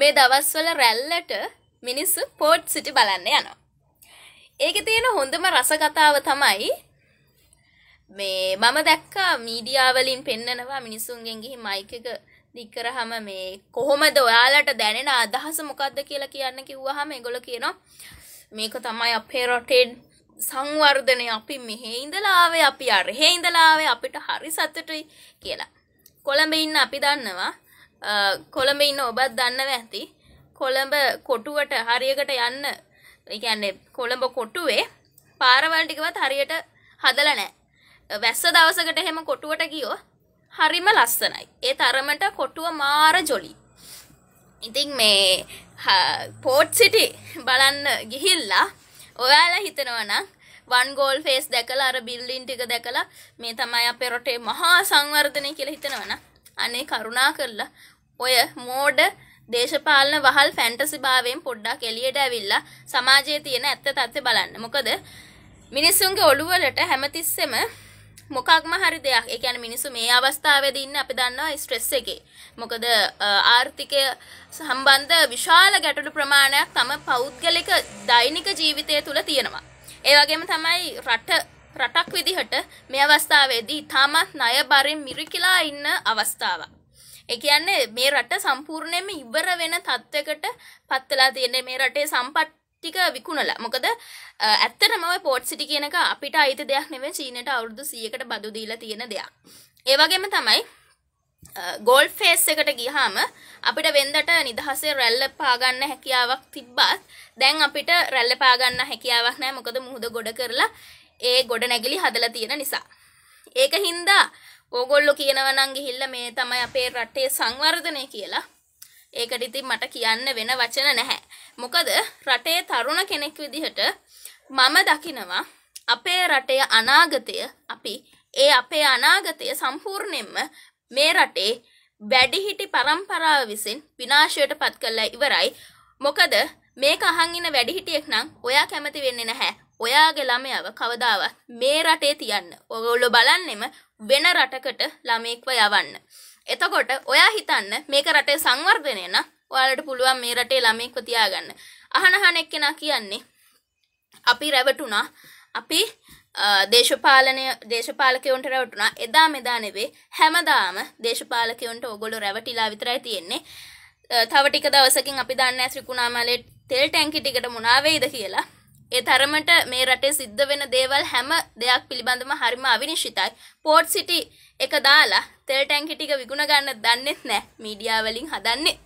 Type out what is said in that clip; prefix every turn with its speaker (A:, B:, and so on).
A: මේ දවස්වල රැල්ලට මිනිස්සු පෝට් සිටි බලන්න යනවා. ඒක තියෙන හොඳම රසකතාව තමයි මේ මම දැක්කා මීඩියාවලින් පෙන්නනවා මිනිසුන්ගෙන් ගිහි මයික් එක දික් කරාම මේ කොහොමද ඔයාලට දැනෙන අදහස මොකද්ද කියලා කියන්න කිව්වහම ඒගොල්ලෝ කියනවා මේක තමයි අපේ රටේ සංවර්ධනය අපි මෙහෙ ඉඳලා ආවේ අපි අරහෙ ඉඳලා ආවේ අපිට හරි සතුටුයි කියලා. කොළඹ ඉන්න අපි දන්නවා කොළඹ ඉන්න ඔබත් දන්නව ඇති කොළඹ කොටුවට හරියකට යන්න කියන්නේ කොළඹ කොටුවේ පාරවල් ටිකවත් හරියට හදලා නැහැ වැස්ස දවසකට එහෙම කොටුවට ගියෝ හරිම ලස්සනයි ඒ තරමට කොටුව මාර ජොලි ඉතින් මේ පෝට් සිටි බලන්න ගිහිල්ලා ඔයාලා හිතනවනම් වන් ගෝල් ෆේස් දැකලා අර බිල්ඩින් ටික දැකලා මේ තමයි අපේ රටේ මහා සංවර්ධනය කියලා හිතනවනම් අනේ කරුණා කරලා ඔය මෝඩ දේශපාලන වහල් ෆැන්ටසි භාවයෙන් පොඩ්ඩක් එළියට ඇවිල්ලා සමාජයේ තියෙන ඇත්ත තත්ත්වය බලන්න. මොකද මිනිසුන්ගේ ඔළුවලට හැමතිස්සෙම මොකක්ම හරි දෙයක්. ඒ කියන්නේ මිනිස්සු මේ අවස්ථාවේදී ඉන්නේ අපි දන්නවා ස්ට්‍රෙස් එකේ. මොකද ආර්ථිකය සම්බන්ධ විශාල ගැටලු ප්‍රමාණයක් තම පෞද්ගලික දෛනික ජීවිතය තුළ තියෙනවා. ඒ වගේම තමයි රට රටක් විදිහට මේ අවස්ථාවේදී තාමත් ණය බරෙන් මිරිකිලා ඉන්න අවස්ථාවක්. එකයන්නේ මේ රට සම්පූර්ණයම ඉවර වෙන තත්ත්වකට පත්වලා තියන්නේ මේ රටේ සම්පට් ටික විකුණලා මොකද ඇත්තටම ඔය පෝට් සිටි කියන එක අපිට අයිති දෙයක් නෙවෙයි චීනට අවුරුදු 100කට බදු දීලා තියෙන දෙයක්. ඒ වගේම තමයි ගෝල් ෆේස් එකට ගියාම අපිට වෙන්දට නිදහසේ රැල්ල පාගන්න හැකියාවක් තිබ්බත් දැන් අපිට රැල්ල පාගන්න හැකියාවක් නැහැ මොකද මුහුද ගොඩ කරලා ඒ ගොඩ නැගිලි හදලා තියෙන නිසා. ඒක හින්දා ඕගොල්ලො කියනවනං ගිහිල්ල මේ තමයි අපේ රටේ සංවර්ධනය කියලා ඒකට ඉතින් මට කියන්න වෙන වචන නැහැ. මොකද රටේ තරුණ කෙනෙක් විදිහට මම දකිනවා අපේ රටේ අනාගතය අපි ඒ අපේ අනාගතය සම්පූර්ණයෙන්ම මේ රටේ වැඩිහිටි පරම්පරාව විසින් විනාශයට පත් කළා ඉවරයි. මොකද මේක අහන් ඉන්න වැඩිහිටියෙක් නම් ඔයා කැමති වෙන්නේ නැහැ. ඔයාගේ ළමයව කවදාවත් මේ රටේ තියන්න. ඔයගොල්ලෝ බලන්නෙම වෙන රටකට ළමයෙක්ව යවන්න. එතකොට ඔයා හිතන්න මේක රටේ සංවර්ධනය නම් ඔයාලට පුළුවන් මේ රටේ ළමයෙක්ව තියාගන්න. අහනහන එක්කෙනා කියන්නේ අපි රැවටුණා අපි දේශපාලනය දේශපාලකයොන්ට රැවටුණා එදා මෙදා නෙවේ හැමදාම දේශපාලකයොන්ට ඔගොල්ලෝ රැවටිලා විතරයි තියෙන්නේ. තව ටික දවසකින් අපි දන්නේ ත්‍රිකුණාමලේ තෙල් ටැංකි ටිකට මුණාවේද කියලා ඒ තරමට මේ රටේ සිද්ධ වෙන දේවල් හැම දෙයක් පිළිබඳම හරිම අවිනිශ්චිතයි. පෝට් සිටි එක දාලා තෙල් ටැංකි ටික විකුණ ගන්න දන්නෙත් නැහැ. මීඩියා වලින් හදන්නේ